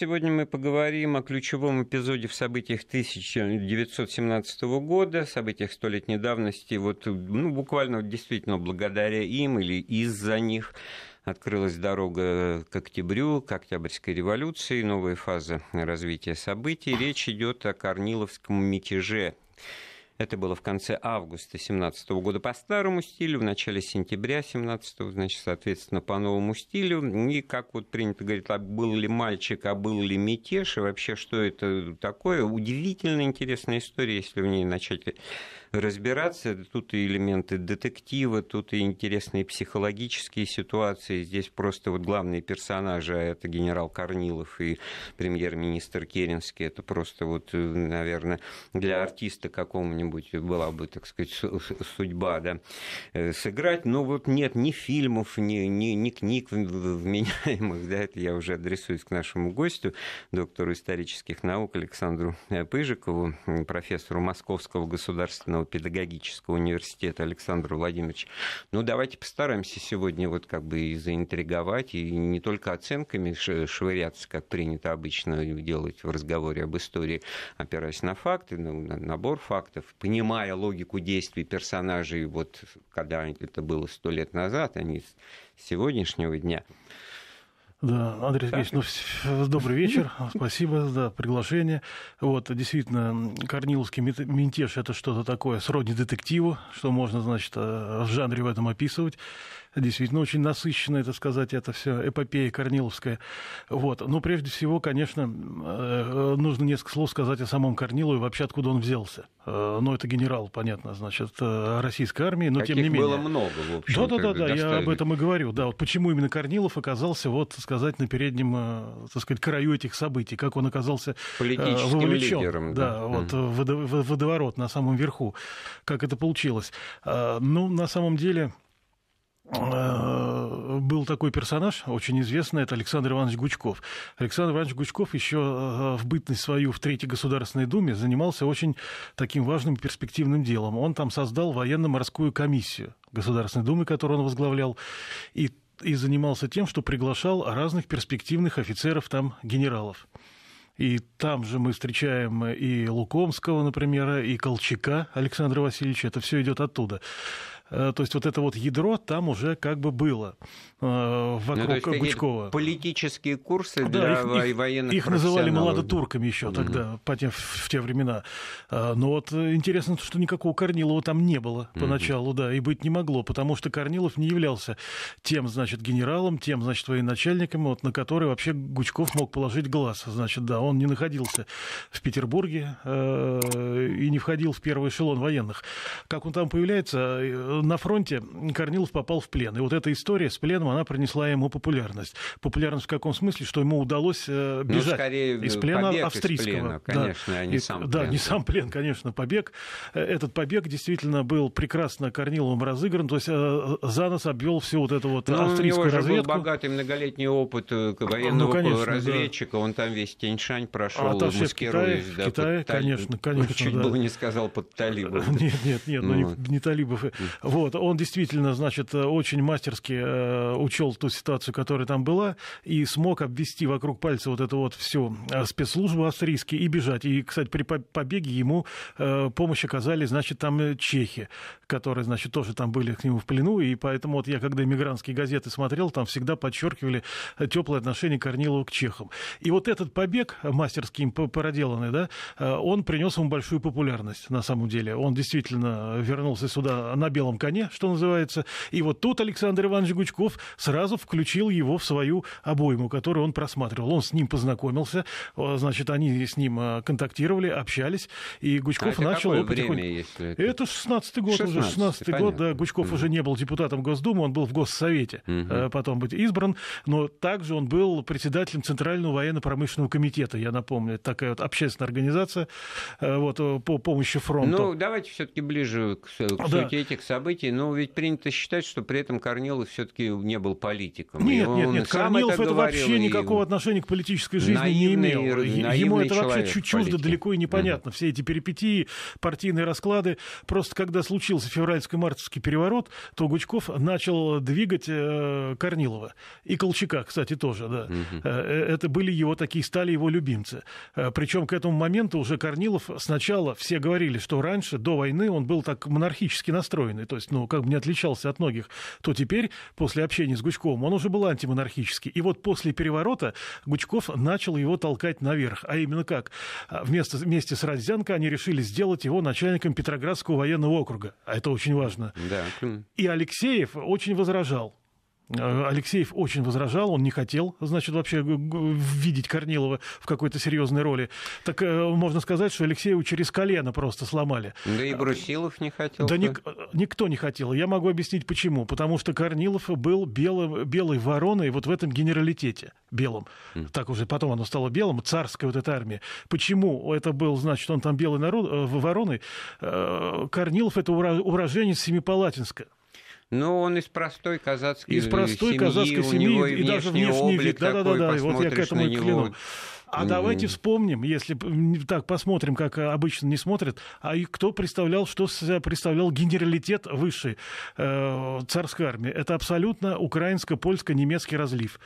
Сегодня мы поговорим о ключевом эпизоде в событиях 1917 года, событиях столетней давности. Вот, ну, буквально действительно благодаря им или из-за них открылась дорога к октябрю, к Октябрьской революции, новая фаза развития событий. Речь идет о Корниловском мятеже это было в конце августа 2017 года по старому стилю, в начале сентября 2017, значит, соответственно, по новому стилю. И как вот принято говорить, а был ли мальчик, а был ли мятеж, и вообще что это такое. Удивительно интересная история, если в ней начать разбираться. Тут и элементы детектива, тут и интересные психологические ситуации. Здесь просто вот главные персонажи, а это генерал Корнилов и премьер-министр Керенский, это просто вот, э, наверное, для артиста какого-нибудь была бы, так сказать, судьба, да, э, сыграть. Но вот нет ни фильмов, ни, ни, ни книг вменяемых, да, это я уже адресуюсь к нашему гостю, доктору исторических наук Александру э, Пыжикову, профессору Московского государственного Государственного педагогического университета Александр Владимирович, ну давайте постараемся сегодня вот как бы и заинтриговать, и не только оценками швыряться, как принято обычно делать в разговоре об истории, опираясь на факты, на, ну, на набор фактов, понимая логику действий персонажей, вот когда это было сто лет назад, а не с сегодняшнего дня. Да, Андрей Сергеевич, ну, добрый вечер, а, спасибо за приглашение. Вот, действительно, корниловский ментеж – это что-то такое сродни детективу, что можно, значит, э, в жанре в этом описывать действительно очень насыщенная, это сказать, это все эпопея корниловская. Вот. Но прежде всего, конечно, э, нужно несколько слов сказать о самом Корнилу и вообще откуда он взялся. Ну, это генерал, понятно, значит, э, российской армии, но Каких тем не менее. было много, в общем. Да-да-да, я об этом и говорю. Да, вот почему именно Корнилов оказался, вот, сказать, на переднем, так сказать, краю этих событий, как он оказался Политическим вовлечен. Лидером, да, да вот mm-hmm. водоворот на самом верху, как это получилось. Ну, на самом деле... Э, был такой персонаж, очень известный, это Александр Иванович Гучков. Александр Иванович Гучков еще э, в бытность свою в Третьей Государственной Думе занимался очень таким важным перспективным делом. Он там создал военно-морскую комиссию Государственной Думы, которую он возглавлял, и, и занимался тем, что приглашал разных перспективных офицеров там генералов. И там же мы встречаем и Лукомского, например, и Колчака Александра Васильевича. Это все идет оттуда. Э, то есть вот это вот ядро там уже как бы было э, ну, вокруг ну, Гучкова. Политические курсы да, для их, военных Их называли молодотурками еще тогда, mm-hmm. по те, в те времена. Э, но вот интересно, что никакого Корнилова там не было поначалу, mm-hmm. да, и быть не могло, потому что Корнилов не являлся тем, значит, генералом, тем, значит, военачальником, вот, на который вообще Гучков мог положить глаз. Значит, да, он не находился в Петербурге и не входил в первый эшелон военных. Как он там появляется, на фронте Корнилов попал в плен. И вот эта история с пленом, она принесла ему популярность. Популярность в каком смысле, что ему удалось э, ну, бежать ну, скорее, из плена австрийского. Из плена, конечно, да. а не и, сам плен. Да, не сам плен, конечно, побег. Э, этот побег действительно был прекрасно Корниловым разыгран, то есть э, за нас обвел всю вот эту вот ну, австрийскую разведку. У него же разведку. был богатый многолетний опыт военного ну, конечно, разведчика, да. он там весь Тяньшань прошел, а, маскируясь. В Китае, да, Китае конечно, конечно. Чуть да. было не сказал под талибом. Нет, нет, нет, ну, ну не, не талибов. Вот, он действительно, значит, э, очень мастерски э, учел ту ситуацию, которая там была, и смог обвести вокруг пальца вот эту вот всю э, спецслужбу австрийские и бежать. И, кстати, при побеге ему э, помощь оказали, значит, там э, чехи, которые, значит, тоже там были к нему в плену, и поэтому вот я, когда иммигрантские газеты смотрел, там всегда подчеркивали теплое отношение Корнилова к чехам. И вот этот побег, мастерски им проделанный, да, он принес ему большую популярность, на самом деле. Он действительно вернулся сюда на белом коне, что называется. И вот тут Александр Иванович Гучков сразу включил его в свою обойму, которую он просматривал. Он с ним познакомился, э, значит, они с ним э, контактировали, общались, и Гучков а начал... Это потихоньку... время, если это... это 16-й год 16 уже, 16 год, да, Гучков mm. уже не был депутатом Госдумы, он был в Госсовете, mm-hmm. потом быть избран, но также он был председателем Центрального военно-промышленного комитета, я напомню, это такая вот общественная организация вот, по помощи фронту. Ну, давайте все-таки ближе к, к да. сути этих событий событий, но ведь принято считать, что при этом Корнилов все-таки не был политиком. Нет, Его, нет, нет, Корнилов это, говорил, вообще и... никакого отношения к политической жизни наивный, не имел. Ему это вообще чуть чуждо, далеко и непонятно. Mm-hmm. Все эти перипетии, партийные расклады. Просто когда случился февральско-мартовский переворот, то Гучков начал двигать э, Корнилова. И Колчака, кстати, тоже, да. Mm-hmm. Это были его такие, стали его любимцы. Э, Причем к этому моменту уже Корнилов сначала все говорили, что раньше, до войны, он был так монархически настроенный. То есть, ну, как бы не отличался от многих, то теперь, после общения с Гучковым, он уже был антимонархический. И вот после переворота Гучков начал его толкать наверх. А именно как? А вместо, вместе с Родзянко они решили сделать его начальником Петроградского военного округа. А это очень важно. Да. И Алексеев очень возражал. Э, Алексеев очень возражал, он не хотел, значит, вообще видеть Корнилова в какой-то серьезной роли. Так э, можно сказать, что Алексееву через колено просто сломали. Да и э, Брусилов не хотел. Да ник- никто не хотел. Я могу объяснить почему. Потому что Корнилов был белым, белой вороной вот в этом генералитете белом. Так уже потом оно стало белым, царская вот эта армия. Почему это был, значит, он там белый народ, э, вороной? Корнилов это уроженец Семипалатинска но ну, он из простой казацкой из простой семьи, казацкой семьи и, и даже внешний облик вид. Да-да-да, вот я к этому и кляну. А давайте вспомним, если так посмотрим, как э, обычно не смотрят, а и кто представлял, что э, представлял генералитет высшей э, царской армии. Это абсолютно украинско-польско-немецкий разлив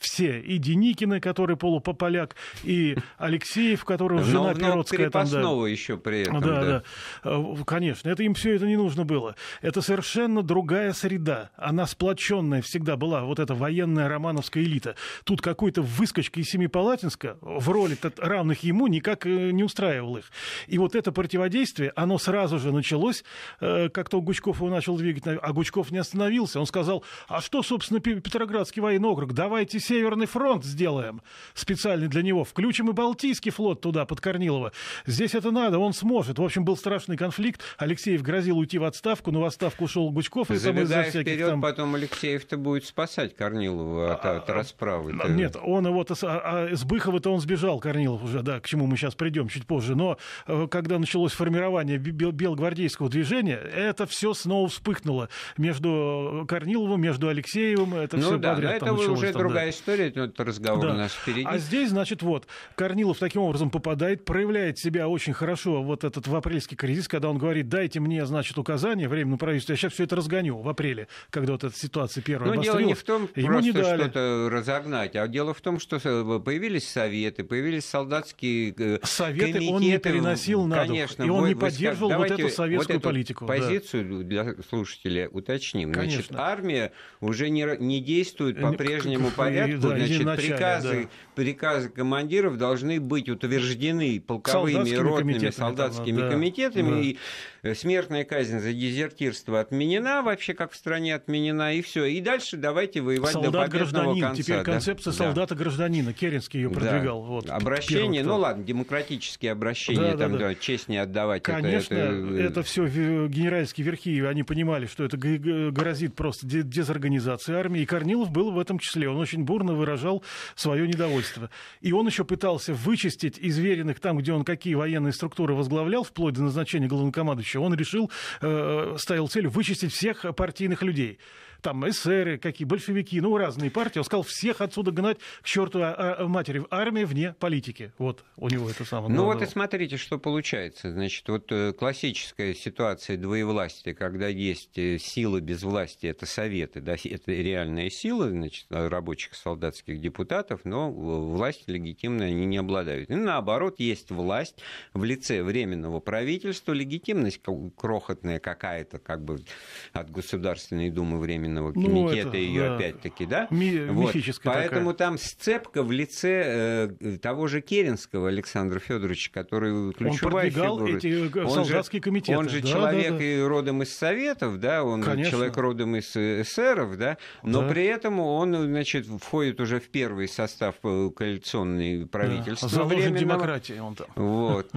все. И Деникина, который полупополяк, и Алексеев, который жена но, ну, Перотская. Но там, да. еще при этом. Да, да, да. Э, конечно, это им все это не нужно было. Это совершенно другая среда. Она сплоченная всегда была, вот эта военная романовская элита. Тут какой-то выскочка из Семипалатинска в роли равных ему никак э, не устраивал их. И вот это противодействие, оно сразу же началось, э, как только Гучков его начал двигать, а Гучков не остановился. Он сказал, а что, собственно, Петроградский военный округ, давайте Северный фронт сделаем специально для него. Включим и Балтийский флот туда, под Корнилова. Здесь это надо, он сможет. В общем, был страшный конфликт. Алексеев грозил уйти в отставку, но в отставку ушел Гучков. И там из-за всяких, вперед, там... потом Алексеев-то будет спасать Корнилова а, от, а, от расправы. -то. Нет, он его... А, а с Быхова-то он сбежал, Корнилов уже, да, к чему мы сейчас придем чуть позже. Но э, когда началось формирование бел белгвардейского движения, это все снова вспыхнуло между Корниловым, между Алексеевым. Это ну все да, подряд это там уже там, другая да история, ну, этот разговор да. у нас впереди. А здесь, значит, вот, Корнилов таким образом попадает, проявляет себя очень хорошо вот этот в апрельский кризис, когда он говорит, дайте мне, значит, указание временного правительства, я сейчас все это разгоню в апреле, когда вот эта ситуация первая Но ну, дело не в том, ему просто что-то разогнать, а дело в том, что э, появились советы, появились солдатские э, Советы комитеты. он не переносил на Конечно, и он вы, не поддерживал вот эту советскую вот эту политику. позицию да. для слушателя уточним. Конечно. Значит, армия уже не, не действует э, по прежнему порядку, порядку, да, значит, начале, приказы, да. приказы командиров должны быть утверждены полковыми, солдатскими ротными, солдатскими да, комитетами. Да. И э, смертная казнь за дезертирство отменена, вообще как в стране отменена, и все. И дальше давайте воевать Солдат до победного гражданин. конца. Теперь да? концепция солдата-гражданина. Керенский ее продвигал. Да. Вот, обращение, ну ладно, демократические обращения, да, там, да, да. честь не отдавать. Конечно, это, э, это... это все э, генеральские верхи, они понимали, что это грозит просто дезорганизация армии. И Корнилов был в этом числе. Он очень бурно выражал свое недовольство. И он еще пытался вычистить из веренных там, где он какие военные структуры возглавлял, вплоть до назначения главнокомандующего, он решил, э, ставил цель вычистить всех партийных людей там эсеры, какие большевики, ну, разные партии. Он сказал, всех отсюда гнать к черту а, а, матери. в армии, вне политики. Вот у него это самое. Ну, вот и смотрите, что получается. Значит, вот э, классическая ситуация двоевластия, когда есть э, силы без власти, это советы, да, это реальные силы, значит, э, рабочих, солдатских депутатов, но власть легитимная они не обладают. И наоборот, есть власть в лице временного правительства, легитимность крохотная какая-то, как бы от Государственной Думы временно Священного комитета ну, это, ее, да. опять-таки, да? Ми- вот. Мифическая Поэтому такая. там сцепка в лице э, того же Керенского Александра Федоровича, который ключевая он фигура. эти он солдатские же, Он же да, человек да, да. и родом из Советов, да, он Конечно. человек родом из эсеров, да, но да. при этом он, значит, входит уже в первый состав коалиционной правительства. Да. Заложник демократии он там. Вот.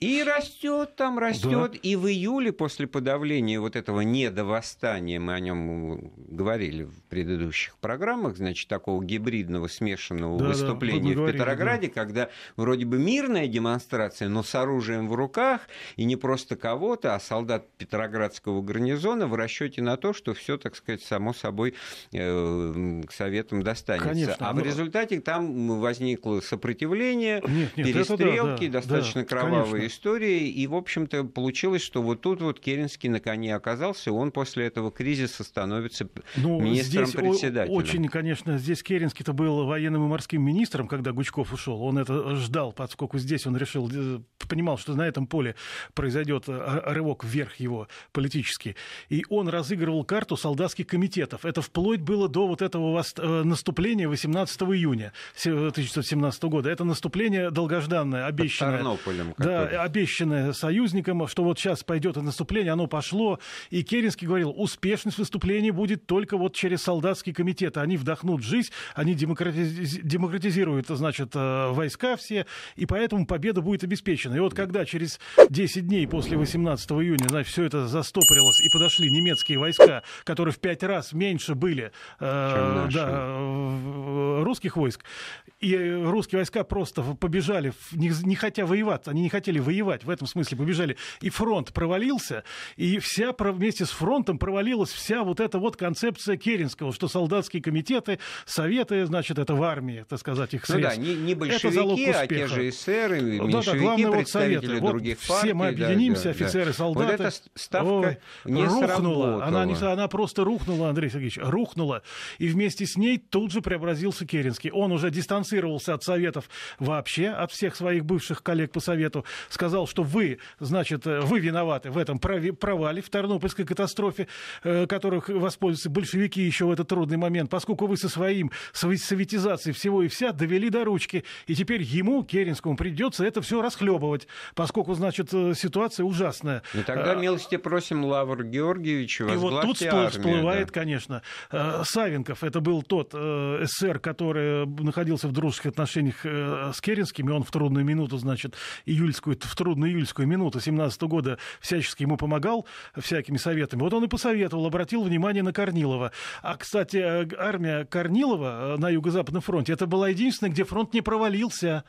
И растет там, растет. Да. И в июле после подавления вот этого недовосстания, мы о нем говорили в предыдущих программах, значит, такого гибридного смешанного да, выступления да, в говорили, Петрограде, да. когда вроде бы мирная демонстрация, но с оружием в руках, и не просто кого-то, а солдат Петроградского гарнизона в расчете на то, что все, так сказать, само собой э, к советам достанется. Конечно, а но... в результате там возникло сопротивление, нет, нет, перестрелки, да, да, достаточно да, кровавые конечно. истории, и, в общем-то, получилось, что вот тут вот Керенский на коне оказался, и он после этого кризиса становится ну, министром-председателем. Очень, конечно, здесь Керенский-то был военным и морским министром, когда Гучков ушел. Он это ждал, поскольку здесь он решил, э, понимал, что на этом поле произойдет э, рывок вверх его политически. И он разыгрывал карту солдатских комитетов. Это вплоть было до вот этого э, наступления 18 июня 1917 года. Это наступление долгожданное, обещанное. Тернополем. Да, обещанное союзникам, что вот сейчас пойдет наступление, оно пошло. И Керенский говорил, успешность выступления будет будет только вот через солдатский комитет, Они вдохнут жизнь, они демократиз... демократизируют, значит, э, войска все, и поэтому победа будет обеспечена. И вот когда через 10 дней после 18 июня, значит, все это застопорилось, и подошли немецкие войска, которые в пять раз меньше были э, да, русских войск, и русские войска просто побежали, не, не хотя воевать, они не хотели воевать, в этом смысле побежали, и фронт провалился, и вся вместе с фронтом провалилась вся вот эта вот концепция Керенского, что солдатские комитеты, советы, значит, это в армии, так сказать, их средств. Ну да, не, не большевики, это залог успеха. а те же эсеры, меньшевики, да, да, главное, представители вот других партий. Все мы объединимся, да, офицеры, да. солдаты. Вот эта ставка Ой, не рухнула. Она, не, она просто рухнула, Андрей Сергеевич, рухнула. И вместе с ней тут же преобразился Керенский. Он уже дистанцировался от советов вообще, от всех своих бывших коллег по совету. Сказал, что вы, значит, э, вы виноваты в этом провале, в Тарнопольской катастрофе, э, которых воспользовались большевики еще в этот трудный момент, поскольку вы со своим своей советизацией всего и вся довели до ручки, и теперь ему, Керенскому, придется это все расхлебывать, поскольку, значит, э, ситуация ужасная. И ну, тогда э, милости просим Лавр Георгиевич, И вот тут армию, всплывает, да. конечно, э, Савенков, это был тот СССР, который находился в дружеских отношениях с Керенским, и он в трудную минуту, значит, июльскую, в трудную июльскую минуту 17 -го года всячески ему помогал всякими советами. Вот он и посоветовал, обратил внимание на Корнилова. А, кстати, э, армия Корнилова э, на Юго-Западном фронте, это была единственная, где фронт не провалился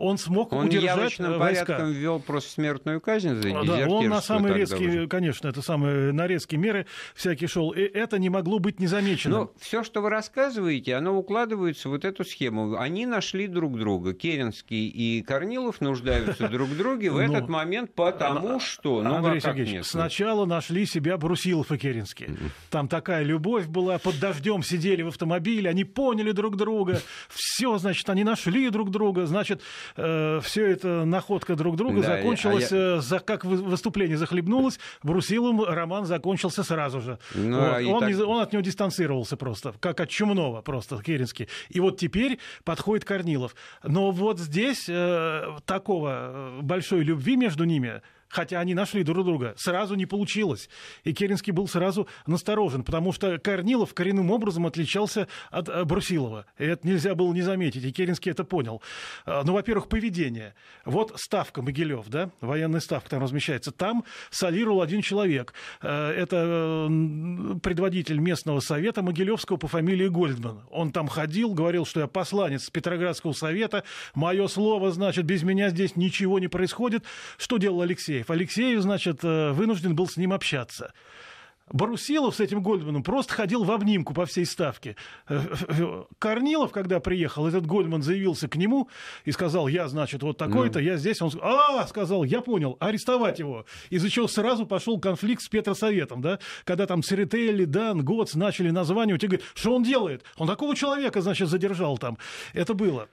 он смог он удержать явочным э, войска. порядком ввел просто смертную казнь за Да, он на самые резкие, уже. конечно, это самые на резкие меры всякие шел. И это не могло быть незамечено. Но ну, все, что вы рассказываете, оно укладывается в вот эту схему. Они нашли друг друга. Керенский и Корнилов нуждаются друг в друге в ну, этот момент, потому что... Ну, Андрей а Сергеевич, сначала нашли себя Брусилов и Керенский. Там такая любовь была, под дождем сидели в автомобиле, они поняли друг друга, все, значит, они нашли друг друга, значит, Э, все это находка друг друга да, закончилась, а я... Э, за, как выступление захлебнулось, Брусиловым роман закончился сразу же. Ну, вот. А он, так... не, он от него дистанцировался просто, как от Чумного просто, Керенский. И вот теперь подходит Корнилов. Но вот здесь э, такого э, большой любви между ними Хотя они нашли друг друга. Сразу не получилось. И Керенский был сразу насторожен, потому что Корнилов коренным образом отличался от э, Брусилова. И это нельзя было не заметить. И Керенский это понял. А, ну, во-первых, поведение. Вот ставка Могилев, да, военная ставка там размещается. Там солировал один человек. Э, это э, предводитель местного совета Могилевского по фамилии Гольдман. Он там ходил, говорил, что я посланец Петроградского совета, мое слово, значит, без меня здесь ничего не происходит. Что делал Алексей? Алексеев. Алексеев, значит, э, вынужден был с ним общаться. Барусилов с этим Гольдманом просто ходил в обнимку по всей ставке. Э, э, Корнилов, когда приехал, этот Гольдман заявился к нему и сказал, я, значит, вот такой-то, ну. я здесь. Он а, сказал, я понял, арестовать его. Из-за чего сразу пошел конфликт с Петросоветом, да? Когда там Серетели, Дан, Гоц начали названивать и говорят, что он делает? Он такого человека, значит, задержал там. Это было.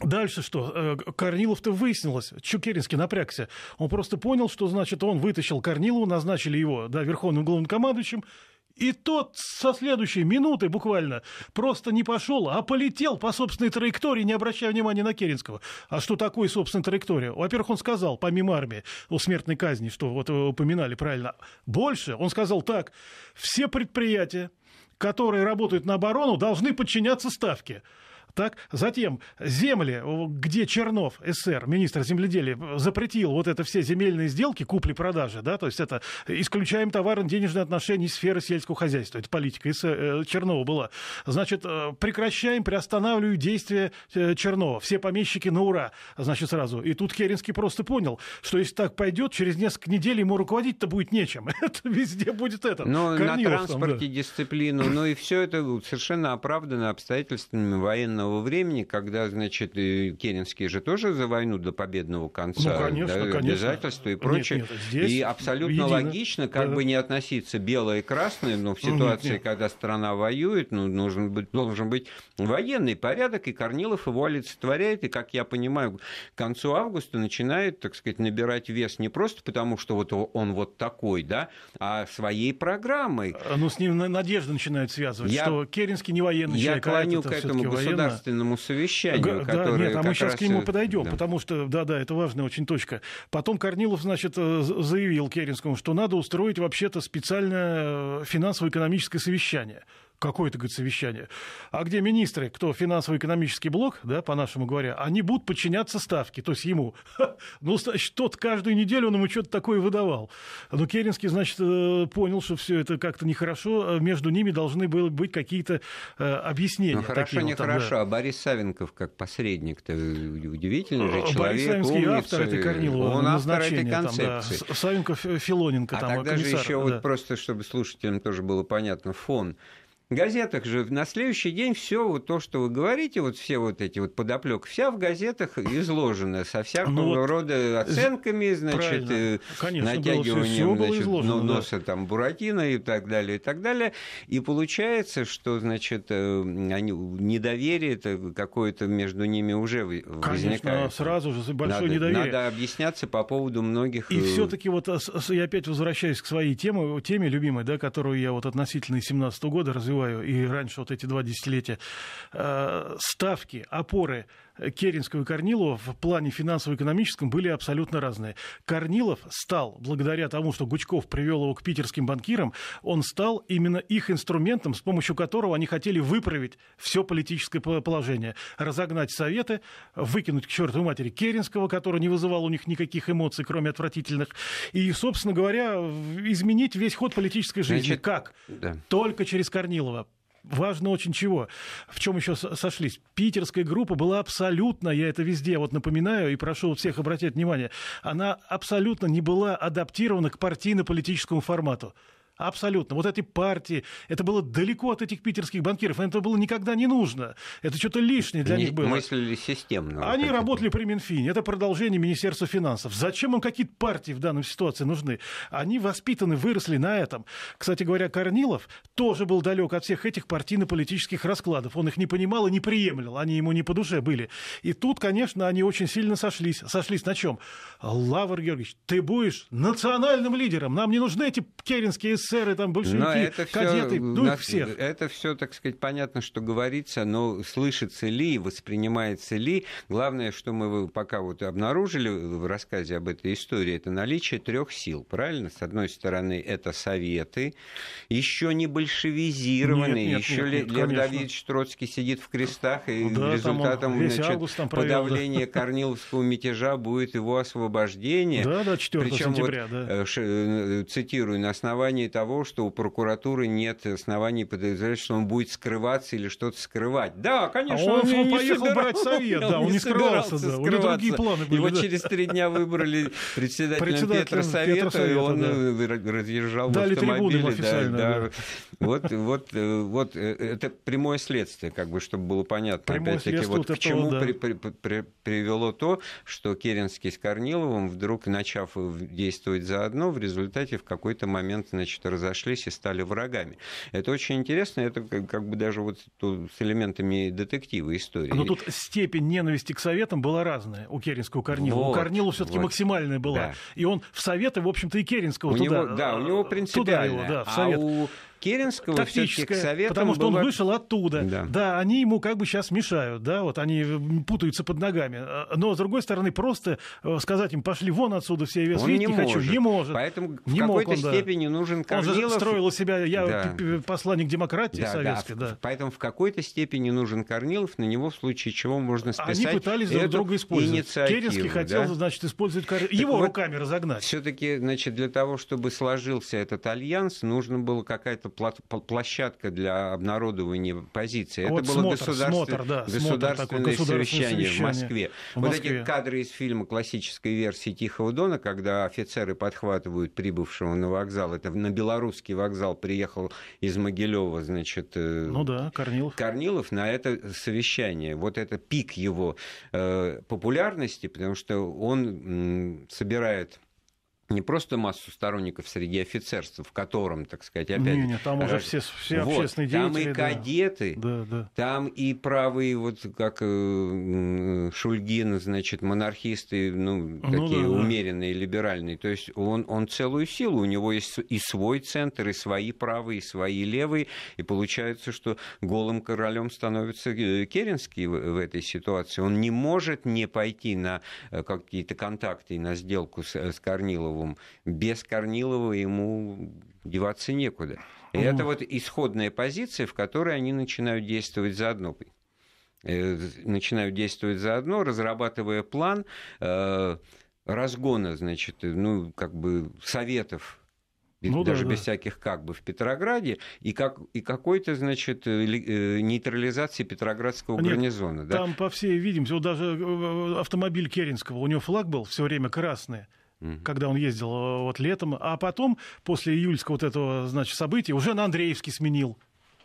Дальше что? Э, Корнилов-то выяснилось. Чукеринский напрягся. Он просто понял, что значит он вытащил Корнилову, назначили его да, верховным главнокомандующим. И тот со следующей минуты буквально просто не пошел, а полетел по собственной траектории, не обращая внимания на Керенского. А что такое собственная траектория? Во-первых, он сказал, помимо армии, у смертной казни, что вот вы упоминали правильно, больше, он сказал так, все предприятия, которые работают на оборону, должны подчиняться ставке. Так? Затем земли, где Чернов, СССР, министр земледелия, э, запретил вот это все земельные сделки, купли-продажи, да, то есть это исключаем товарно-денежные отношения из сферы сельского хозяйства. Это политика СС... Э, Чернова была. Значит, э, прекращаем, приостанавливаю действия Чернова. Все помещики на ура, значит, сразу. И тут Керенский просто понял, что если так пойдет, через несколько недель ему руководить-то будет нечем. Это везде будет это. Но ну, на транспорте там, да. дисциплину, ну и все это совершенно оправдано обстоятельствами военного военного времени, когда, значит, Керенские же тоже за войну до победного конца, ну, конечно, да, конечно. обязательства и прочее. Нет, нет, здесь и абсолютно едино. логично, как да. бы не относиться белое и красное, но в ситуации, нет, нет. когда страна воюет, ну, нужен быть, должен быть военный порядок, и Корнилов его олицетворяет, и, как я понимаю, к концу августа начинает, так сказать, набирать вес не просто потому, что вот он вот такой, да, а своей программой. А, ну, с ним надежда начинает связывать, я, что Керенский не военный я человек. Я а клоню а к этому государственному государственному совещанию, которое... Да, нет, а мы сейчас раз... к нему подойдем, да. потому что, да-да, это важная очень точка. Потом Корнилов, значит, э, заявил Керенскому, что надо устроить вообще-то специальное э, финансово-экономическое совещание какое-то, говорит, совещание. А где министры, кто финансово-экономический блок, да, по-нашему говоря, они будут подчиняться ставке, то есть ему. Ну, значит, тот каждую неделю он ему что-то такое выдавал. Но ну, Керенский, значит, э, понял, что все это как-то нехорошо, э, между ними должны были быть какие-то э, объяснения. Ну, хорошо, нехорошо, а Борис Савенков как посредник-то удивительный же а, человек. Борис Савенский умница, ну, автор этой Корнилова. Он автор этой концепции. Там, Савенков, Филоненко. А там, тогда же еще вот просто, чтобы слушателям тоже было понятно, фон – газетах же на следующий день все вот то, что вы говорите, вот все вот эти вот подоплек, вся в газетах изложена со всякого ну, рода э, оценками, значит, э, Конечно, натягиванием было, все, все значит, ну, изложено, носа да. там Буратино и так далее, и так далее. И получается, что, значит, э, они, недоверие какое-то между ними уже Конечно, сразу же большое надо, недоверие. Надо объясняться по поводу многих... И все таки вот я опять возвращаюсь к своей теме, теме любимой, да, которую я вот относительно 17 года развивал называю, и раньше вот эти два десятилетия, э, ставки, опоры Керенского и Корнилова в плане финансово-экономическом были абсолютно разные. Корнилов стал, благодаря тому, что Гучков привел его к питерским банкирам, он стал именно их инструментом, с помощью которого они хотели выправить все политическое положение, разогнать советы, выкинуть к чертовой матери Керенского, который не вызывал у них никаких эмоций, кроме отвратительных, и, собственно говоря, изменить весь ход политической жизни. Значит, как? Да. Только через Корнилова важно очень чего. В чем еще сошлись? Питерская группа была абсолютно, я это везде вот напоминаю и прошу всех обратить внимание, она абсолютно не была адаптирована к партийно-политическому формату. Абсолютно. Вот этой партии. Это было далеко от этих питерских банкиров. Это было никогда не нужно. Это что-то лишнее для не них было. Мыслили системно. Они вот работали при Минфине. Это продолжение Министерства финансов. Зачем им какие-то партии в данной ситуации нужны? Они воспитаны, выросли на этом. Кстати говоря, Корнилов тоже был далек от всех этих партийно-политических раскладов. Он их не понимал и не приемлил. Они ему не по душе были. И тут, конечно, они очень сильно сошлись. Сошлись на чем? Лавр Георгиевич, ты будешь национальным лидером. Нам не нужны эти керенские офицеры, там большевики, но это все, кадеты, ну нас, всех. Это все, так сказать, понятно, что говорится, но слышится ли, воспринимается ли. Главное, что мы пока вот обнаружили в рассказе об этой истории, это наличие трех сил, правильно? С одной стороны, это советы, еще не большевизированные, нет, нет, еще нет, нет, Лев конечно. Давидович Троцкий сидит в крестах, и да, результатом он, значит, август там провел, подавления да. Корниловского мятежа будет его освобождение. Да, да, 4 Причем сентября, вот, да. Э, э, цитирую, на основании того, того, что у прокуратуры нет оснований подозревать, что он будет скрываться или что-то скрывать. Да, конечно, а он, он, он поехал собирал, брать совет, да, он, не скрывался, да, у него другие планы были. Его да. через три дня выбрали председателем, председателем Петросовета, и он да. разъезжал Дали в автомобиле. Да, да. Да. Вот, вот, э, вот э, это прямое следствие, как бы, чтобы было понятно, опять-таки, вот к чему да. при, при, при, привело то, что Керенский с Корниловым вдруг, начав действовать заодно, в результате в какой-то момент, значит, разошлись и стали врагами. Это очень интересно, это как, как бы даже вот с элементами детектива истории. Но тут степень ненависти к советам была разная у Керенского Корнила. Вот, у Корнила все-таки вот. максимальная была. Да. И он в советы, в общем-то, и Керенского у туда. Него, да, у него э, принципиально. Туда его, да, в а совет. А у Керенского все к советам Потому что было... он вышел оттуда. Да. да, они ему как бы сейчас мешают, да, вот они э, путаются под ногами. Э, но, с другой стороны, просто э, сказать им, пошли вон отсюда все, я вес видеть не, не хочу, не может. Поэтому не в какой-то он, степени да. нужен Корнилов. Он же строил себя, я да. посланник демократии да, советской, да. да. Поэтому в какой-то степени нужен Корнилов, на него в случае чего можно списать Они пытались друг друга использовать. Керенский хотел, значит, использовать Кор... его вот руками разогнать. Все-таки, значит, для того, чтобы сложился этот альянс, нужно было какая-то площадка для обнародования позиции. А это было смотр, государстве... смотр, да, государственное, такое, государственное совещание, совещание в Москве. в Москве. Вот эти кадры из фильма классической версии Тихого Дона, когда офицеры подхватывают прибывшего на вокзал. Это на белорусский вокзал приехал из Могилева, значит... Э, ну да, Корнилов. Корнилов на это совещание. Вот это пик его э, популярности, потому что он собирает не просто массу сторонников среди офицерства, в котором, так сказать, опять... Не, не, там уже все, все вот, деятели. Там и кадеты, да, там и правые, вот как э, Шульгин, значит, монархисты, ну, ну такие да, умеренные, да. либеральные. То есть он, он целую силу, у него есть и свой центр, и свои правые, и свои левые, и получается, что голым королем становится э, Керенский в, в этой ситуации. Он не может не пойти на э, какие-то контакты на сделку с, э, с Корниловым Корниловым. Без Корнилова ему деваться некуда. И это вот исходная позиция, в которой они начинают действовать заодно э, начинают действовать заодно, разрабатывая план э, разгона, значит, ну, как бы советов ну, даже да, без да. всяких как бы в Петрограде, и, как, и какой-то, значит, э, нейтрализации Петроградского Нет, гарнизона. Там, да? по всей видимости, вот даже автомобиль Керенского, у него флаг был все время красный угу. когда он ездил э, вот летом. А потом, после июльского вот этого, значит, события, уже на Андреевский сменил.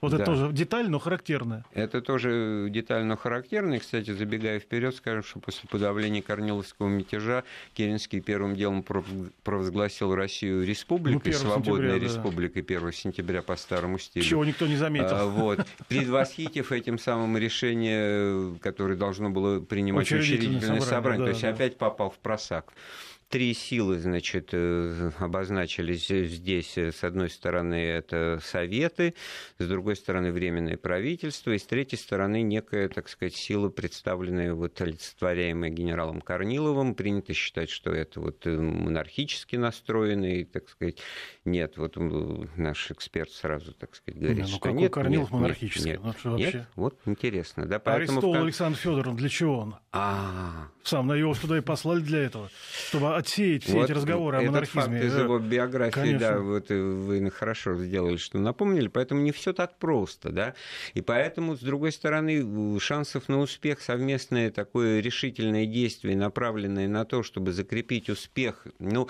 Вот да. это тоже деталь, но характерная. Это тоже деталь, но характерная. Кстати, забегая вперед, скажу, что после подавления Корниловского мятежа Керенский первым делом провозгласил Россию республикой, ну, свободной сентября, республикой да. 1 сентября по старому стилю. Чего никто не заметил. А, вот. Предвосхитив этим самым решение, э, которое должно было принимать учредительное, собрание. То есть опять попал в просак. Три силы, значит, э, обозначились э, здесь. Э, с одной стороны, это советы, с другой стороны, временное правительство, и с третьей стороны, некая, так сказать, сила, представленная вот олицетворяемая генералом Корниловым. Принято считать, что это вот монархически настроенный, так сказать, нет, вот наш эксперт сразу, так сказать, говорит, не, ну, что нет. Корнилов нет, монархический? Нет, ну, вообще... нет, вот интересно. Да, а поэтому Аристол Александр Федоров, для чего он? А, -а, -а. Сам, на его сюда и послали для этого, чтобы отсеять все вот эти разговоры этот о монархизме. Факт из его биографии, Конечно. да, вот э, вы хорошо сделали, что напомнили, поэтому не все так просто, да. И поэтому, с другой стороны, шансов на успех совместное такое решительное действие, направленное на то, чтобы закрепить успех, ну,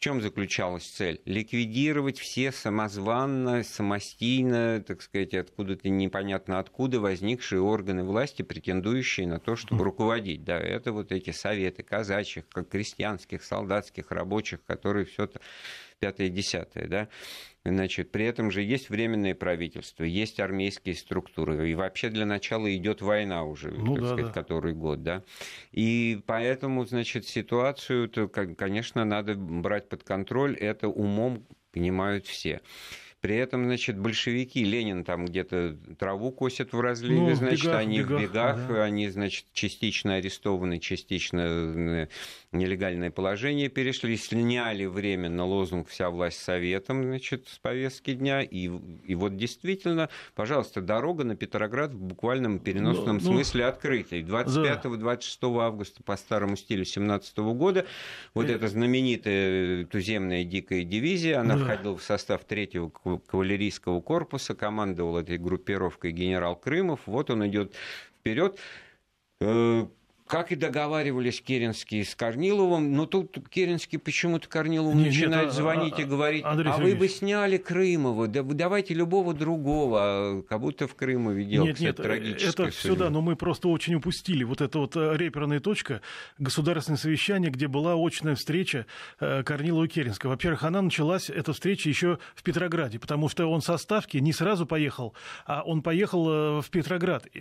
в чем заключалась цель? Ликвидировать все самозванно, самостийно, так сказать, откуда-то непонятно откуда возникшие органы власти, претендующие на то, чтобы руководить. Да, это вот эти советы казачьих, крестьянских, солдатских, рабочих, которые все пятое-десятое, да. Значит, при этом же есть временное правительство, есть армейские структуры. И вообще для начала идет война уже, ну, так да, сказать, да. который год, да. И поэтому, значит, ситуацию, конечно, надо брать под контроль. Это умом понимают все. При этом, значит, большевики, Ленин там где-то траву косят в разливе, ну, значит, бегах, они в бегах, в бегах да. они, значит, частично арестованы, частично э, нелегальное положение перешли, сняли временно лозунг «Вся власть советом», значит, с повестки дня, и, и вот действительно, пожалуйста, дорога на Петроград в буквальном переносном ну, ну. смысле ну, открыта. 25-26 да. августа по старому стилю 17 года вот и... Э. эта знаменитая туземная дикая дивизия, она да. входила в состав третьего кавалерийского корпуса, командовал этой группировкой генерал Крымов. Вот он идет вперед. Э, как и договаривались Керенский с Корниловым, но тут Керенский почему-то Корнилову Нет, начинает это, звонить а, и говорить, Андрей а Сергеевич. вы бы сняли Крымова, да, давайте любого другого, а как будто в Крыму видел, Нет, кстати, нет, это все, да, но мы просто очень упустили вот эту вот э, реперная точка, государственное совещание, где была очная встреча э, Корнилова и Керенского. Во-первых, она началась, эта встреча, еще в Петрограде, потому что он со Ставки не сразу поехал, а он поехал э, в Петроград и,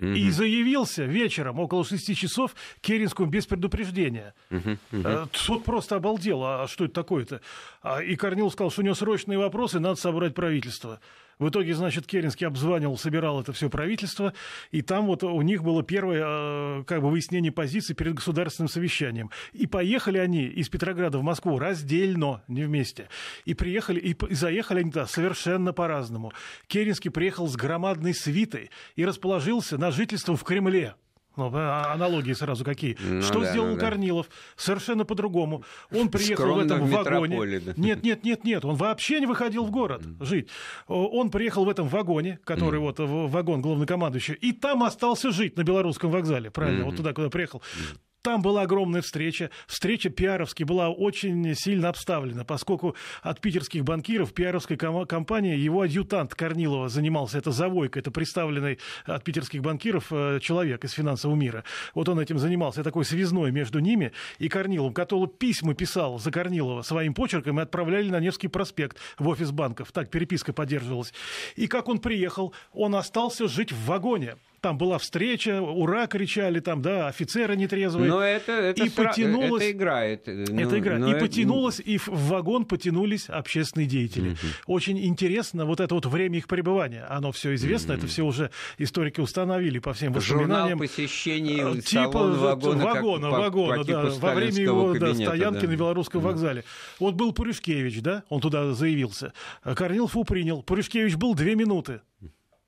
угу. и заявился вечером около 6 часов часов Керенскому без предупреждения. Угу, просто обалдел, а что это такое-то? А, и Корнил сказал, что у него срочные вопросы, надо собрать правительство. В итоге, значит, Керенский обзванивал, собирал это все правительство, и там вот у них было первое э, как бы выяснение позиции перед государственным совещанием. И поехали они из Петрограда в Москву раздельно, не вместе. И приехали, и, и заехали они туда совершенно по-разному. Керенский приехал с громадной свитой и расположился на жительство в Кремле. Ну, а аналогии сразу какие. Ну, что да, сделал ну, Корнилов? Да. Совершенно по-другому. Он приехал Скромно в этом в вагоне. Да. Нет, нет, нет, нет. Он вообще не выходил в город mm. жить. Он приехал в этом вагоне, который mm. вот вагон главнокомандующего, и там остался жить на белорусском вокзале. Правильно, mm-hmm. вот туда, куда приехал. Mm. Там была огромная встреча. Встреча пиаровски была очень сильно обставлена, поскольку от питерских банкиров пиаровской ком- компании его адъютант Корнилова занимался. Это завойка, это представленный от питерских банкиров э, человек из финансового мира. Вот он этим занимался, такой связной между ними и Корниловым. который письма писал за Корнилова своим почерком и отправляли на Невский проспект в офис банков. Так переписка поддерживалась. И как он приехал, он остался жить в вагоне там была встреча, ура, кричали там, да, офицеры нетрезвые. Но это, это, и потянулось... это играет, э, Это, ну, это игра. И это... потянулось, и в вагон потянулись общественные деятели. Угу. Очень интересно вот это вот время их пребывания. Оно все известно, угу. это все уже историки установили по всем воспоминаниям. Журнал посещений э, типа вагона, вагона, как, вагона по, по да, во время его кабинета, да, стоянки да. на Белорусском да. вокзале. Вот был Пуришкевич, да, он туда заявился. Корнилов принял. Пуришкевич был две минуты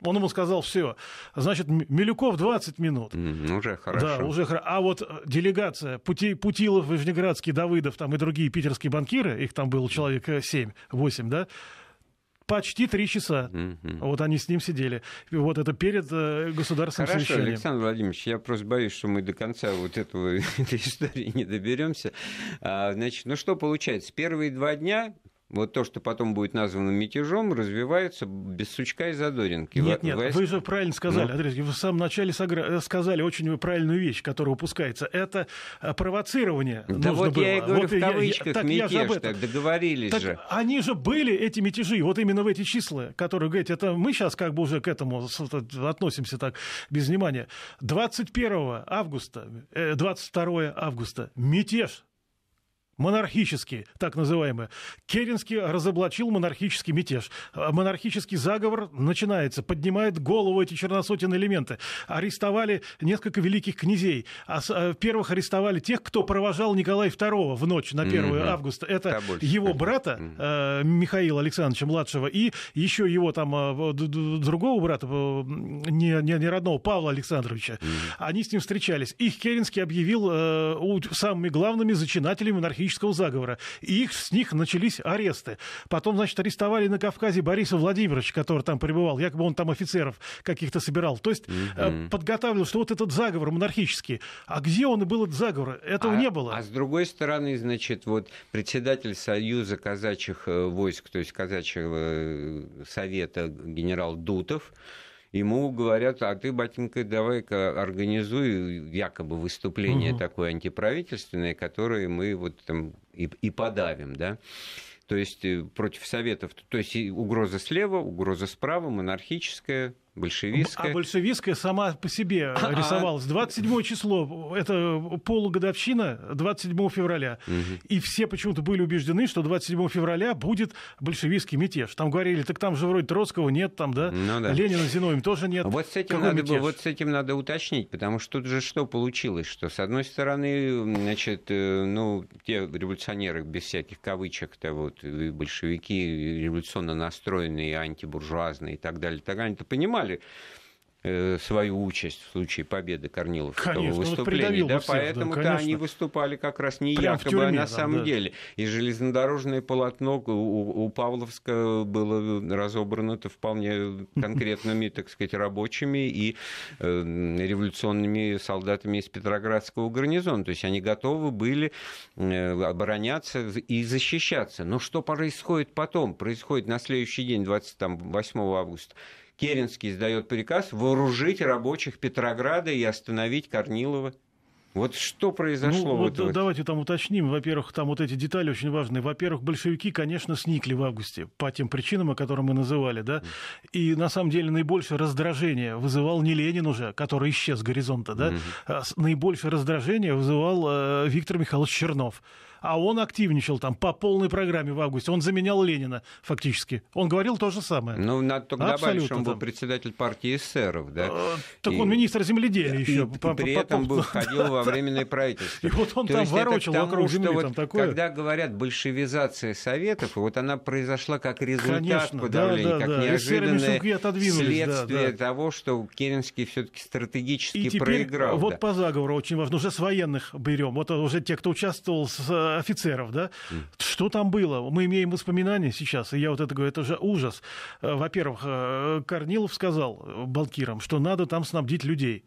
он ему сказал, все, значит, Милюков 20 минут. уже хорошо. Да, уже хорошо. А вот э, делегация Пути, Путилов, Вышнеградский, Давыдов там и другие питерские банкиры, их там было человек 7-8, э, да, почти три часа. mm Вот они с ним сидели. Вот это перед э, государственным Хорошо, совещанием. Александр Владимирович, я просто боюсь, что мы до конца вот этого, этой истории не доберемся. А, значит, ну что получается? Первые два дня вот то, что потом будет названо мятежом, развивается без сучка и задоринки. Нет, нет, Войск... вы же правильно сказали, ну... Андрей, вы в самом начале согра... Э, сказали очень правильную вещь, которая упускается. Это э, провоцирование. Да вот было. я и говорю вот в кавычках я, так, мятеж, я же так договорились так же. Они же были, эти мятежи, вот именно в эти числа, которые, говорите, это мы сейчас как бы уже к этому относимся так без внимания. 21 августа, 22 э, августа мятеж монархический, так называемый. Керенский разоблачил монархический мятеж. А, монархический заговор начинается, поднимает голову эти черносотен элементы. Арестовали несколько великих князей. А э, первых арестовали тех, кто провожал Николая II в ночь на 1 mm-hmm. августа. Это Тобольск. его брата mm Михаила Александровича младшего и еще его там э, другого брата, не, не, не родного, Павла Александровича. Mm-hmm. Они с ним встречались. Их Керенский объявил самыми главными зачинателями монархии террористического заговора. И их, с них начались аресты. Потом, значит, арестовали на Кавказе Бориса Владимировича, который там пребывал. Якобы он там офицеров каких-то собирал. То есть mm-hmm. Э, подготавливал, что вот этот заговор монархический. А где он и был этот заговор? Этого а, не было. А с другой стороны, значит, вот председатель Союза казачьих э, войск, то есть казачьего э, совета генерал Дутов, ему говорят, а ты, Батенька, давай-ка организуй якобы выступление угу. такое антиправительственное, которое мы вот там и, и подавим, да то есть э, против Советов, то есть угроза слева, угроза справа, монархическая, большевистская. А большевистская сама по себе а, а, рисовалась. 27 а. число, это полугодовщина 27 февраля. Угу. И все почему-то были убеждены, что 27 февраля будет большевистский мятеж. Там говорили, так там же вроде Троцкого нет, там, да? Ну, да. Ленина Зиновьев тоже нет. Вот с, этим надо, мятеж? вот с этим надо уточнить, потому что тут же что получилось, что с одной стороны, значит, э, ну, те революционеры без всяких кавычек-то вот, большевики, революционно настроенные, антибуржуазные и так далее, так далее, это понимали э, свою участь в случае победы Корнилов Конечно, этого выступления. да, всех, поэтому-то да, они выступали как раз не Прям якобы, тюрьме, а на там, самом да. деле. И железнодорожное полотно у, у Павловска было разобрано-то вполне конкретными, так сказать, рабочими и э, революционными солдатами из Петроградского гарнизона. То есть они готовы были э, обороняться и защищаться. Но что происходит потом? Происходит на следующий день, 28 августа Керенский издает приказ вооружить рабочих Петрограда и остановить Корнилова. Вот что произошло? Ну, вот вот давайте там уточним. Во-первых, там вот эти детали очень важные. Во-первых, большевики, конечно, сникли в августе по тем причинам, о которых мы называли, да. И на самом деле наибольшее раздражение вызывал не Ленин уже, который исчез с горизонта, да. mm А наибольшее раздражение вызывал э, Виктор Михайлович Чернов а он активничал там по полной программе в августе. Он заменял Ленина фактически. Он говорил то же самое. Ну, надо только Абсолютно добавить, что он был председатель партии эсеров, да. А, так и... он министр земледелия еще. И, по, при по, этом был, ходил во временное правительство. И вот он там ворочал тому, вокруг земли. там такое. Когда говорят большевизация Советов, вот она произошла как результат подавления, как да. неожиданное следствие того, что Керенский все-таки стратегически проиграл. Вот по заговору очень важно. Уже с военных берем. Вот уже те, кто участвовал с э, офицеров, да? Что там было? Мы имеем воспоминания сейчас, и я вот это говорю, это же ужас. Э, во-первых, э, Корнилов сказал э, Балкирам, что надо там снабдить людей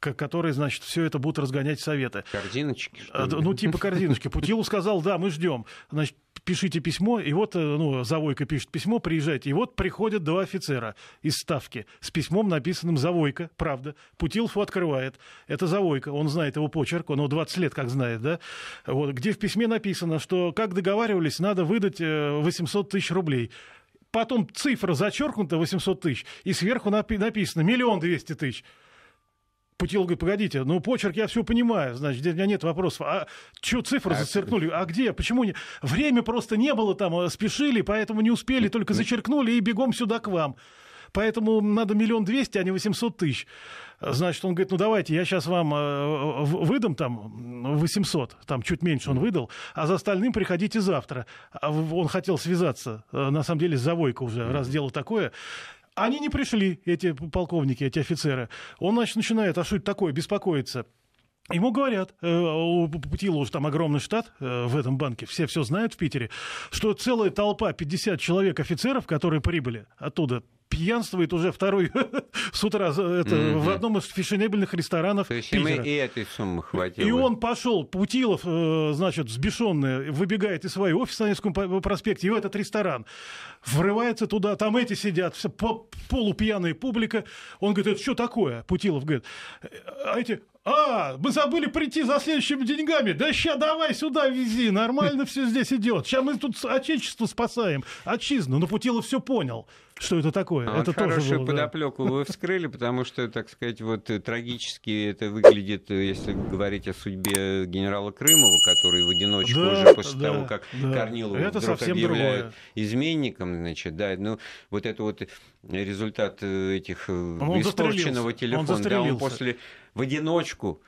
которые, значит, все это будут разгонять советы. Корзиночки? Что ли? Ну, типа корзиночки. Путилу сказал, да, мы ждем. Значит, пишите письмо, и вот, э, ну, Завойко пишет письмо, приезжайте. И вот приходят два офицера из Ставки с письмом, написанным Завойко, правда. Путилов открывает. Это Завойко, он знает его почерк, он его 20 лет как знает, да. Вот, где в письме написано, что, как договаривались, надо выдать 800 э, тысяч рублей потом цифра зачеркнута 800 тысяч, и сверху напи- написано миллион двести тысяч. Путилов говорит, погодите, ну, почерк я все понимаю, значит, у меня нет вопросов. А что цифры а, зачеркнули? А где? Почему? Не... Время просто не было там, э, спешили, поэтому не успели, ну, только ну. зачеркнули и бегом сюда к вам. Поэтому надо миллион двести, а не восемьсот тысяч. Значит, он говорит, ну давайте, я сейчас вам э, выдам там 800, там чуть меньше он выдал, а за остальным приходите завтра. А он хотел связаться, э, на самом деле, с Завойко уже, раз дело такое. Они не пришли, эти полковники, эти офицеры. Он, значит, начинает, а что это такое, беспокоиться. Ему говорят, э, у Путилова там огромный штат э, в этом банке, все все знают в Питере, что целая толпа, 50 человек офицеров, которые прибыли оттуда, пьянствует уже второй с утра это, mm-hmm. в одном из фешенебельных ресторанов То есть Питера. и этой суммы хватило. И он пошел, Путилов, э, значит, взбешенный, выбегает из своего офиса на Невском проспекте, и в этот ресторан. Врывается туда, там эти сидят, все полупьяная публика. Он говорит, это что такое? Путилов говорит, а эти, а, мы забыли прийти за следующими деньгами. Да ща давай сюда вези, нормально все здесь идет. Сейчас мы тут отечество спасаем, отчизну. Но Путилов все понял, что это такое. А это тоже было, подоплеку да. вы вскрыли, потому что, так сказать, вот э, трагически это выглядит, э, если говорить о судьбе генерала Крымова, который в одиночку да, уже после да, того, как да. Корнилов это вдруг объявляют другое. изменником, значит, да, ну вот это вот результат э, этих беспорченного телефона, он да, он после в одиночку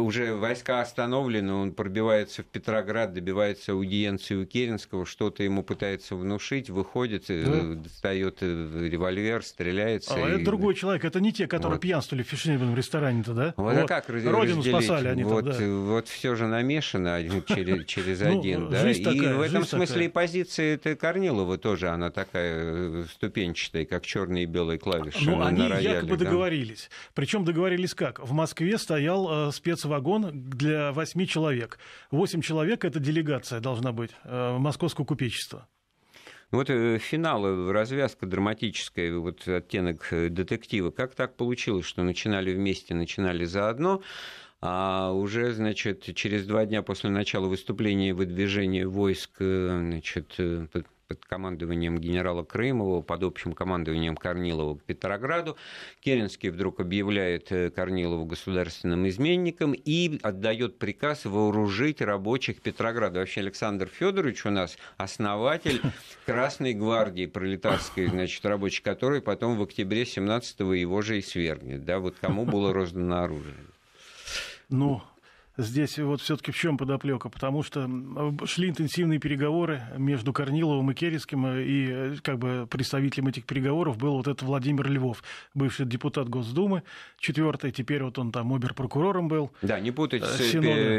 уже войска остановлены, он пробивается в Петроград, добивается аудиенции у Керенского, что-то ему пытается внушить, выходит, э, да. достает э, револьвер, стреляется. А и... это другой человек, это не те, которые вот. пьянствовали в фешенебельном ресторане-то, да? Вот, а вот. А как Родину разделить? спасали они вот, там, да. Э, вот все же намешано через, ну, один, да? И в этом смысле и позиция это Корнилова тоже, она такая ступенчатая, как черные и белые клавиши Ну, они якобы договорились. Причем договорились как? В Москве стоял спец остается вагон для восьми человек. Восемь человек – это делегация должна быть э, московского купечества. Ну, вот э, финал, развязка драматическая, вот оттенок э, детектива. Как так получилось, что начинали вместе, начинали заодно? А уже, значит, через два дня после начала выступления выдвижения войск, э, значит, под командованием генерала Крымова, под общим командованием Корнилова к Петрограду. Керенский вдруг объявляет э, Корнилова государственным изменником и отдает приказ вооружить рабочих Петрограда. Вообще Александр Федорович у нас основатель Красной гвардии пролетарской, значит, рабочей, который потом в октябре 17-го его же и свергнет. Да, вот кому было роздано оружие. Ну, здесь вот все-таки в чем подоплека? Потому что шли интенсивные переговоры между Корниловым и Керенским, э, и э, как бы представителем этих переговоров был вот этот Владимир Львов, бывший депутат Госдумы, четвертый, теперь вот он там оберпрокурором был. Да, не путать э,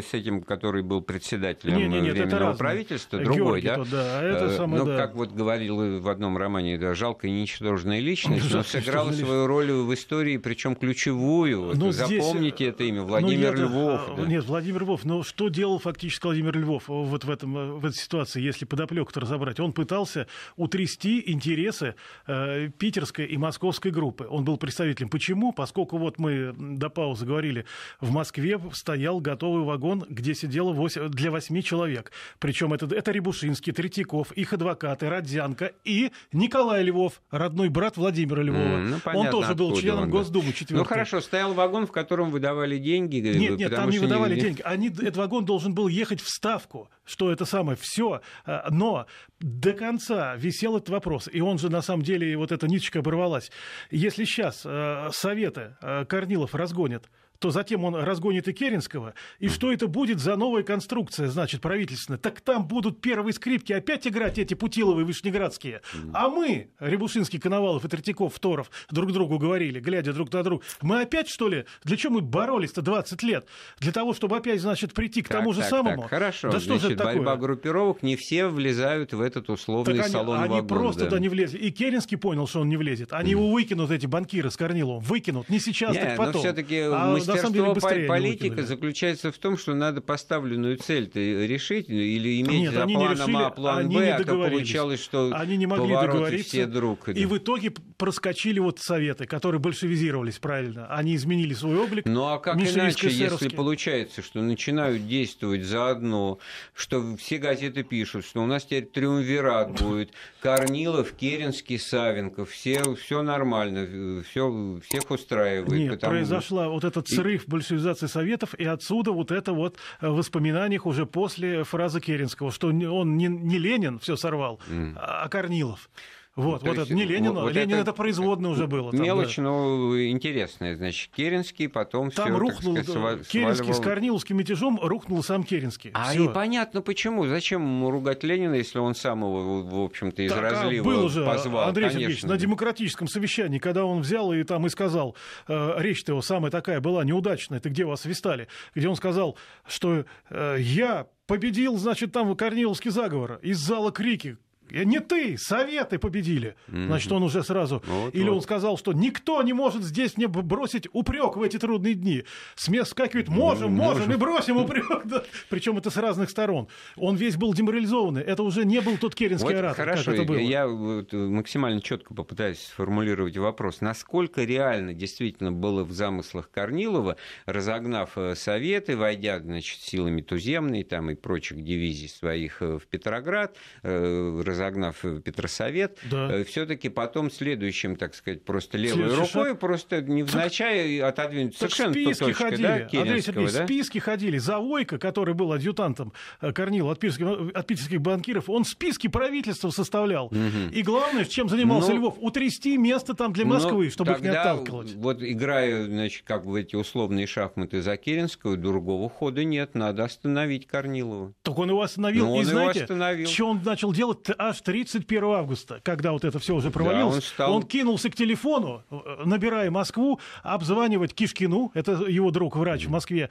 с, с этим, который был председателем не, не, нет, Временного это правительства, другой, Георгий да? То, да, а это самое, Но, ну, да. как вот говорил в одном романе, да, жалкая и ничтожная личность, да, но сыграла свою роль в истории, причем ключевую. Вот, ну, запомните это имя, ну, Владимир ну, нет, Львов. А, да. Нет, Владимир Львов, но что делал фактически Владимир Львов э, вот в, этом, э, в этой ситуации, если подоплеку-то разобрать? Он пытался утрясти интересы э, питерской и московской группы. Он был представителем. Почему? Поскольку вот мы до паузы говорили, в Москве стоял готовый вагон, где сидело 8, для восьми человек. Причем это, это Рябушинский, Третьяков, их адвокаты, Родзянко и Николай Львов, родной брат Владимира Львова. Mm, ну, понятно, он тоже был членом он, Госдумы четвертый. Ну хорошо, стоял вагон, в котором выдавали деньги. Э, нет, нет, там не выдавали Собирали деньги. Они, этот вагон должен был ехать в Ставку, что это самое все. А, но до конца висел этот вопрос. И он же, на самом деле, вот эта ниточка оборвалась. Если сейчас э, советы э, Корнилов разгонят, то затем он разгонит и Керенского. И что это будет за новая конструкция, значит, правительственная? Так там будут первые скрипки опять играть эти Путиловые, Вышнеградские. А мы, Рябушинский, Коновалов и Третьяков, Второв, друг другу говорили, глядя друг на друга, мы опять, что ли, для чего мы боролись-то 20 лет? Для того, чтобы опять, значит, прийти к так, тому же так, самому? Так, хорошо, да что значит, же это такое? борьба группировок, не все влезают в этот условный так салон они вагон. просто да. не влезли. И Керенский понял, что он не влезет. Они его выкинут, эти банкиры с Корниловым, выкинут. Не сейчас, не, так ну, потом. Но все-таки а Мастерство на самом деле быстрее политика заключается в том, что надо поставленную цель решить или иметь Нет, за планом решили, А план Б, а то получалось, что они не могли договориться, все друг. И в итоге проскочили вот советы, которые большевизировались правильно. Они изменили свой облик. Ну а как иначе, если получается, что начинают действовать заодно, что все газеты пишут, что у нас теперь триумвират будет, Корнилов, Керенский, Савенков, все, все нормально, все, всех устраивает. Нет, потому... произошла вот этот срыв большевизации Советов, и отсюда вот это вот в э, воспоминаниях уже после фразы Керенского, что он не, не Ленин все сорвал, mm. а Корнилов. Вот, ну, То вот есть, это не Ленин, вот Ленин это, это производное уже было. Там, мелочь, да. но ну, интересное. значит, Керенский потом там всё, рухнул, сказать, свал... Керенский сваливал... с Корниловским мятежом рухнул сам Керенский. А всё. и понятно почему, зачем ругать Ленина, если он сам его, в общем-то, из так, а, разлива был же, позвал. Андрей конечно. Сергеевич, на демократическом совещании, когда он взял и там и сказал, э, речь-то его самая такая была неудачная, ты где вас вистали, где он сказал, что э, я победил, значит, там Корниловский заговор. Из зала крики Э, не ты, советы победили. Значит, он уже сразу... Ну, вот, Или вот. он сказал, что никто не может здесь мне бросить упрек в эти трудные дни. Смес скакивает, ну, можем, ну, можем, можем. и бросим упрек. Да. Причем это с разных сторон. Он весь был деморализованный. Это уже не был тот керенский вот оратор, хорошо, как это было. Я вот э, максимально четко попытаюсь сформулировать вопрос. Насколько реально действительно было в замыслах Корнилова, разогнав э, советы, войдя, значит, силами туземной там и прочих дивизий своих в Петроград, разогнав разогнав э, Петросовет, да. Э, все-таки потом следующим, так сказать, просто левой рукой шаг... просто невзначай так, отодвинуть. Так Совершенно списки точка, ходили, да, Андрей Сергеевич, да? списки ходили. Завойко, который был адъютантом э, Корнила от питерских, от питерских банкиров, он списки правительства составлял. Угу. И главное, чем занимался ну, Львов, утрясти место там для ну, Москвы, ну, чтобы их не отталкивать. Вот играю, значит, как в эти условные шахматы за Керенского другого хода нет, надо остановить Корнилова. Так он его остановил, ну, и знаете, что он начал делать? А нас 31 августа, когда вот это все уже провалилось, да, он, стал... он кинулся к телефону, э, набирая Москву, обзванивать Кишкину, это его друг, врач в Москве,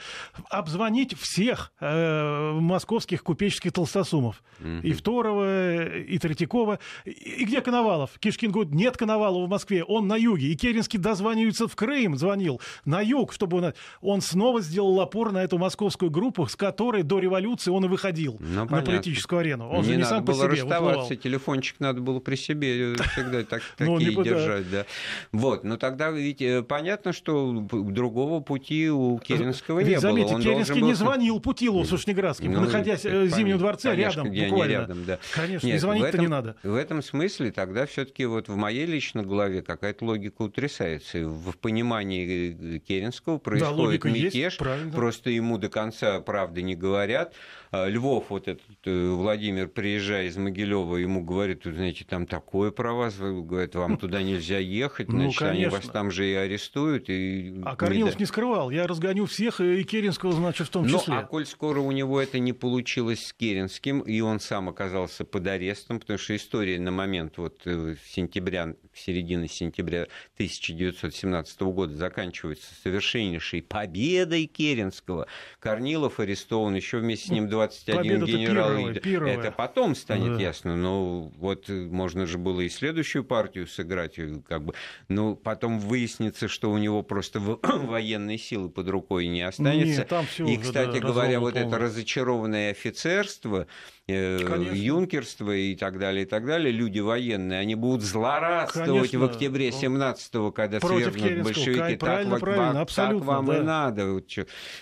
обзвонить всех э, московских купеческих толстосумов. Угу. И Второго, и Третьякова. И, где Коновалов? Кишкин говорит, нет Коновалова в Москве, он на юге. И Керенский дозванивается в Крым, звонил, на юг, чтобы он... Он снова сделал опор на эту московскую группу, с которой до революции он и выходил ну, на политическую арену. Он не же не сам по себе выплывал ситуации телефончик надо было при себе э, всегда так ну, такие держать, да. Вот, но тогда ведь э, понятно, что другого пути у Керенского не было. Заметьте, Керенский не звонил Путилу Сушнеградским, ну, находясь э, в Зимнем дворце рядом буквально. Конечно, и звонить-то не надо. В этом смысле тогда все таки вот в моей лично голове какая-то логика утрясается. В понимании Керенского происходит мятеж, просто ему до конца правды не говорят. А, Львов, вот этот э, Владимир, приезжая из Могилева, ему говорит, знаете, там такое про вас, говорит, вам туда нельзя ехать, ну, значит, ну, они вас там же и арестуют. И... А Корнилов не, скрывал, я разгоню всех, и Керенского, значит, в том ну, числе. Ну, а коль скоро у него это не получилось с Керенским, и он сам оказался под арестом, потому что история на момент вот э, сентября, середины сентября 1917 года заканчивается совершеннейшей победой Керенского. Корнилов арестован еще вместе с ним два 21 Победа генерал. Первая, первая. Это потом станет да. ясно. Но ну, вот э, можно же было и следующую партию сыграть, э, как бы. Но ну, потом выяснится, что у него просто военные силы под рукой не останется. Нет, там все и, уже, кстати да, говоря, вот полный. это разочарованное офицерство, Э, Конечно. юнкерство и так далее, и так далее, люди военные, они будут злорадствовать Конечно. в октябре 17-го, ну, когда Против свергнут большевики. Правильно, так, правильно, так, так вам да. и надо,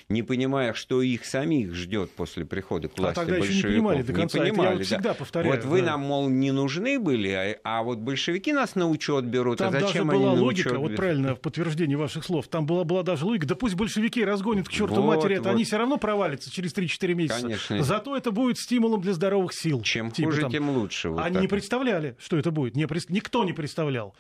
не понимая, что их самих ждет после прихода к власти а тогда большевиков. Еще не понимали до конца, не понимали, вот да. всегда повторяю. Вот вы да. нам, мол, не нужны были, а, а вот большевики нас на учет берут, а Там а зачем даже была они логика, вот берут? правильно, в подтверждении ваших слов, там была, была даже логика, да пусть большевики разгонят к черту вот, матери, вот. они все равно провалятся через 3-4 месяца. Конечно. Зато это будет стимулом для здоровых сил. Чем типа, хуже, там. тем лучше. Вот Они не представляли, что это будет. Не, никто не представлял.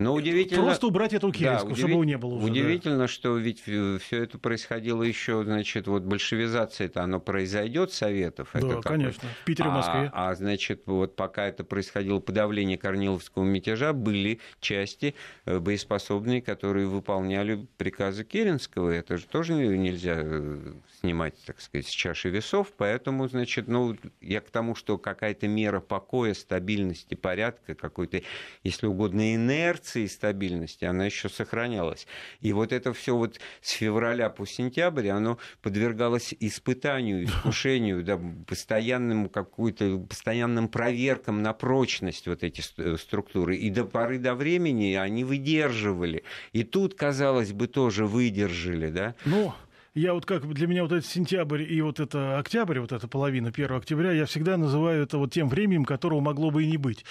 Но ну, э, удивительно... Просто убрать эту Керенскую, да, удив... чтобы его не было уже. Удивительно, да. что ведь все это происходило еще, значит, вот большевизация это оно произойдет Советов. Да, это конечно. Какой... В Питере, а, в Москве. А, а, значит, вот пока это происходило подавление Корниловского мятежа, были части э, боеспособные, которые выполняли приказы Керенского. Это же тоже нельзя э, снимать, так сказать, с чаши весов. Поэтому, значит, ну, я к тому, что какая-то мера покоя, стабильности, порядка, какой-то, если угодно, инерции, и стабильности, она еще сохранялась. И вот это все вот с февраля по сентябрь, оно подвергалось испытанию, искушению, да, постоянным какой-то, постоянным проверкам на прочность вот эти структуры. И до поры до времени они выдерживали. И тут, казалось бы, тоже выдержали, да? Ну, я вот как для меня вот этот сентябрь и вот это октябрь, вот эта половина 1 октября, я всегда называю это вот тем временем, которого могло бы и не быть.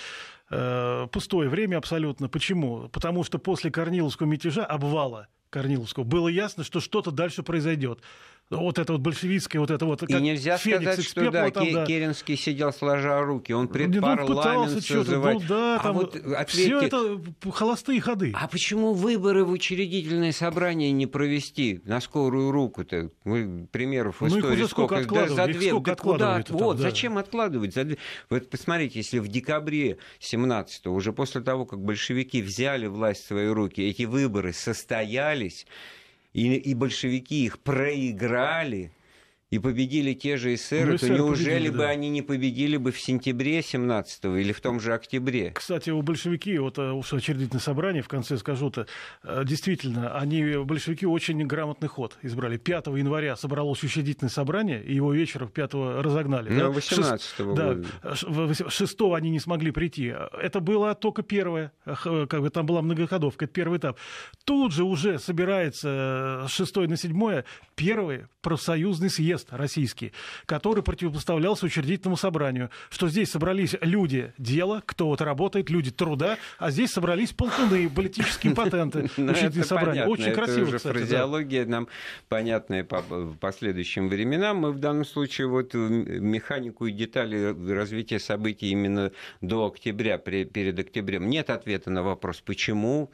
Э, пустое время абсолютно. Почему? Потому что после Корниловского мятежа, обвала Корниловского, было ясно, что что-то дальше произойдет вот это вот большевистское, вот это вот... И нельзя Феликс сказать, что да, там, да. Керенский сидел сложа руки, он пред парламентом созывает. Ну, ну, ну да, а там вот ответьте, все это холостые ходы. А почему выборы в учредительное собрание не провести на скорую руку-то? Мы примеров в ну, истории сколько? сколько да, за две, сколько да куда? Там, вот, да. зачем откладывать? За две... Вот посмотрите, если в декабре 17-го, уже после того, как большевики взяли власть в свои руки, эти выборы состоялись, и, и большевики их проиграли и победили те же эсеры, ну то неужели победили, бы да. они не победили бы в сентябре 17-го или в том же октябре? Кстати, у большевики, вот э, уж очередительное собрание, в конце скажу-то, э, действительно, они, большевики, очень грамотный ход избрали. 5 января собралось учредительное собрание, и его вечером 5 разогнали. Ну, 18 -го да, а года. 6 э, они не смогли прийти. Это было только первое, как бы там была многоходовка, это первый этап. Тут же уже собирается 6 на 7 первый профсоюзный съезд съезд российский, который противопоставлялся учредительному собранию, что здесь собрались люди дела, кто вот работает, люди труда, а здесь собрались полтуны, политические патенты, ну, учредительного собрания. Очень красиво, уже фразеология нам понятная в последующем временам. Мы в данном случае вот механику и детали развития событий именно до октября, перед октябрем. Нет ответа на вопрос, почему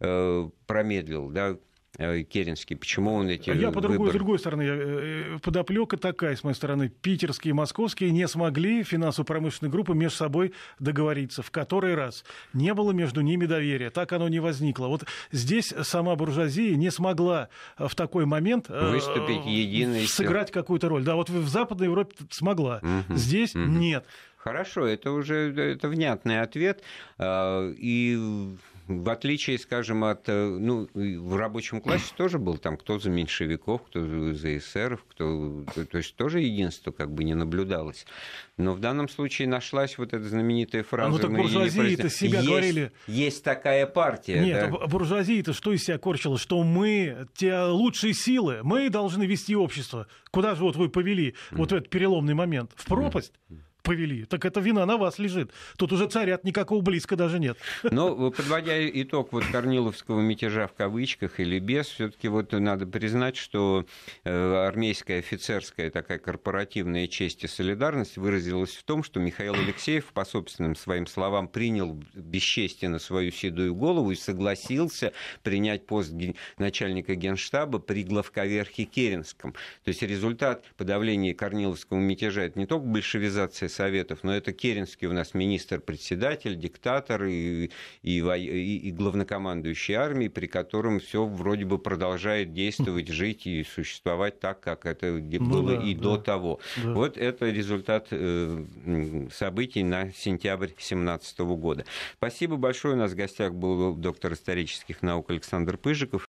э, промедлил, да, Э, керенский? Почему он эти Я по другой, с другой стороны, э, подоплека такая, с моей стороны. Питерские и московские не смогли финансово-промышленные группы между собой договориться. В который раз не было между ними доверия. Так оно не возникло. Вот здесь сама буржуазия не смогла э, в такой момент выступить единой сыграть какую-то роль. Да, вот в Западной Европе смогла. Угу, здесь угу. нет. Хорошо, это уже это внятный ответ. А, и в отличие, скажем, от... Э, ну, в рабочем классе тоже был там кто за меньшевиков, кто за эсеров, кто... То есть тоже единство как бы не наблюдалось. Но в данном случае нашлась вот эта знаменитая фраза... А ну так ну, буржуазии-то себя есть, говорили... Есть такая партия. Нет, да? а буржуазии-то что из себя корчила? Что мы, те лучшие силы, мы должны вести общество. Куда же вот вы повели mm. вот этот переломный момент? В пропасть? Mm повели. Так это вина на вас лежит. Тут уже царят никакого близко даже нет. Но ну, подводя итог вот Корниловского мятежа в кавычках или без, все-таки вот надо признать, что э, армейская офицерская такая корпоративная честь и солидарность выразилась в том, что Михаил Алексеев по собственным своим словам принял бесчестие на свою седую голову и согласился принять пост начальника генштаба при главковерхе Керенском. То есть результат подавления Корниловского мятежа это не только большевизация Советов, но это Керенский у нас министр-председатель, диктатор и, и, и, и главнокомандующий армией, при котором все вроде бы продолжает действовать, жить и существовать так, как это ну, было да, и да, до того. Да. Вот это результат э, событий на сентябрь 2017 года. Спасибо большое. У нас в гостях был доктор исторических наук Александр Пыжиков.